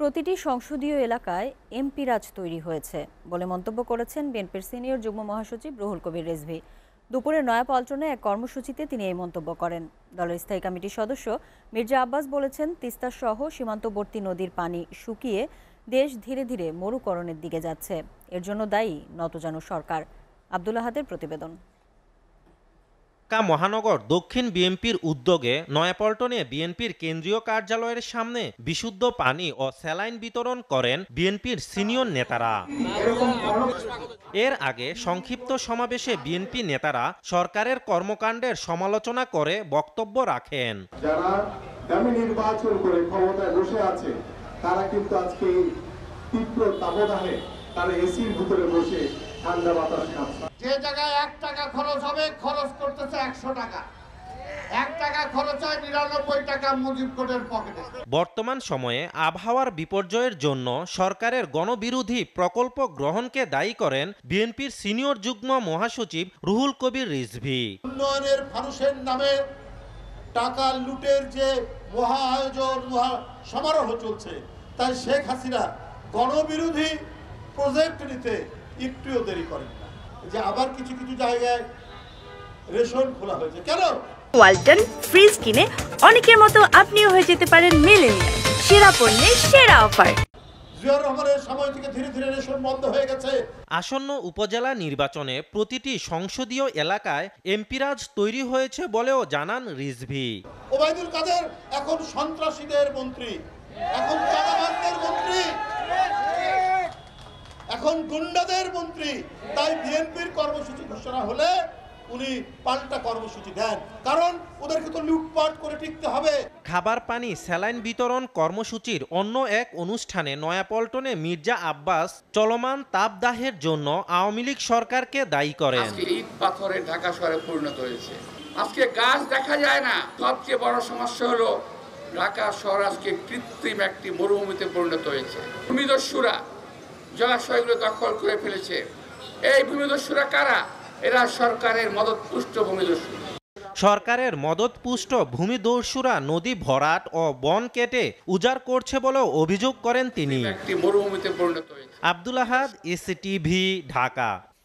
প্রতিটি সংসদীয় এলাকায় এমপি রাজ তৈরি হয়েছে বলে মন্তব্য করেছেন বিএনপির সিনিয়র যুগ্ম মহাসচিব রুহুল কবির রেজভি দুপুরে নয়াপল্টনে এক কর্মসূচিতে তিনি এই মন্তব্য করেন দলের স্থায়ী কমিটির সদস্য মির্জা আব্বাস বলেছেন তিস্তা সহ সীমান্তবর্তী নদীর পানি শুকিয়ে দেশ ধীরে ধীরে মরুকরণের দিকে যাচ্ছে এর জন্য দায়ী নতজানু সরকার আব্দুল্লাহাদের প্রতিবেদন ঢাকা মহানগর দক্ষিণ বিএনপির উদ্যোগে নয়াপল্টনে বিএনপির কেন্দ্রীয় কার্যালয়ের সামনে বিশুদ্ধ পানি ও স্যালাইন বিতরণ করেন বিএনপির সিনিয়র নেতারা এর আগে সংক্ষিপ্ত সমাবেশে বিএনপি নেতারা সরকারের কর্মকাণ্ডের সমালোচনা করে বক্তব্য রাখেন নির্বাচন করে ক্ষমতায় বসে আছে তারা কিন্তু আজকে তীব্র তারা এসির ভিতরে বসে ঠান্ডা বাতাস যে জায়গায় এক টাকা খরচ হবে খরচ করতেছে একশো টাকা বর্তমান সময়ে আবহাওয়ার বিপর্যয়ের জন্য সরকারের গণবিরোধী প্রকল্প গ্রহণকে দায়ী করেন বিএনপির সিনিয়র যুগ্ম মহাসচিব রুহুল কবির রিজভি উন্নয়নের মানুষের নামে টাকা লুটের যে মহা আয়োজন মহা সমারোহ চলছে তাই শেখ হাসিনা গণবিরোধী প্রজেক্ট নিতে একটুও দেরি করেন না যে আবার কিছু কিছু জায়গায় রেশন খোলা হয়েছে কেন ওয়ালটন ফ্রিজ কিনে অনেকের মতো আপনিও হয়ে যেতে পারেন মেলেনিয়া সেরা পণ্যের সেরা অফার আসন্ন উপজেলা নির্বাচনে প্রতিটি সংসদীয় এলাকায় এমপিরাজ তৈরি হয়েছে বলেও জানান রিজভি ওবায়দুল কাদের এখন সন্ত্রাসীদের মন্ত্রী এখন এখন গুন্ডাদের মন্ত্রী তাই বিএনপির কর্মসূচি ঘোষণা হলে উনি পাল্টা কর্মসূচি দেন কারণ ওদেরকে তো লুটপাট করে টিকতে হবে খাবার পানি স্যালাইন বিতরণ কর্মসূচির অন্য এক অনুষ্ঠানে নয়াপল্টনে মির্জা আব্বাস চলমান তাপদাহের জন্য আওয়ামী লীগ সরকারকে দায়ী করেন ইট পাথরে ঢাকা শহরে পরিণত হয়েছে আজকে গাছ দেখা যায় না সবচেয়ে বড় সমস্যা হলো ঢাকা শহর আজকে কৃত্রিম একটি মরুভূমিতে পরিণত হয়েছে ভূমিদস্যুরা জলাশয়গুলো দখল করে ফেলেছে এই ভূমিদস্যুরা কারা এরা সরকারের মদতপুষ্ট ভূমিদস্যু সরকারের মদতপুষ্ট ভূমিদস্যুরা নদী ভরাট ও বন কেটে উজাড় করছে বলে অভিযোগ করেন তিনি আব্দুল আহাদ এসটিভি ঢাকা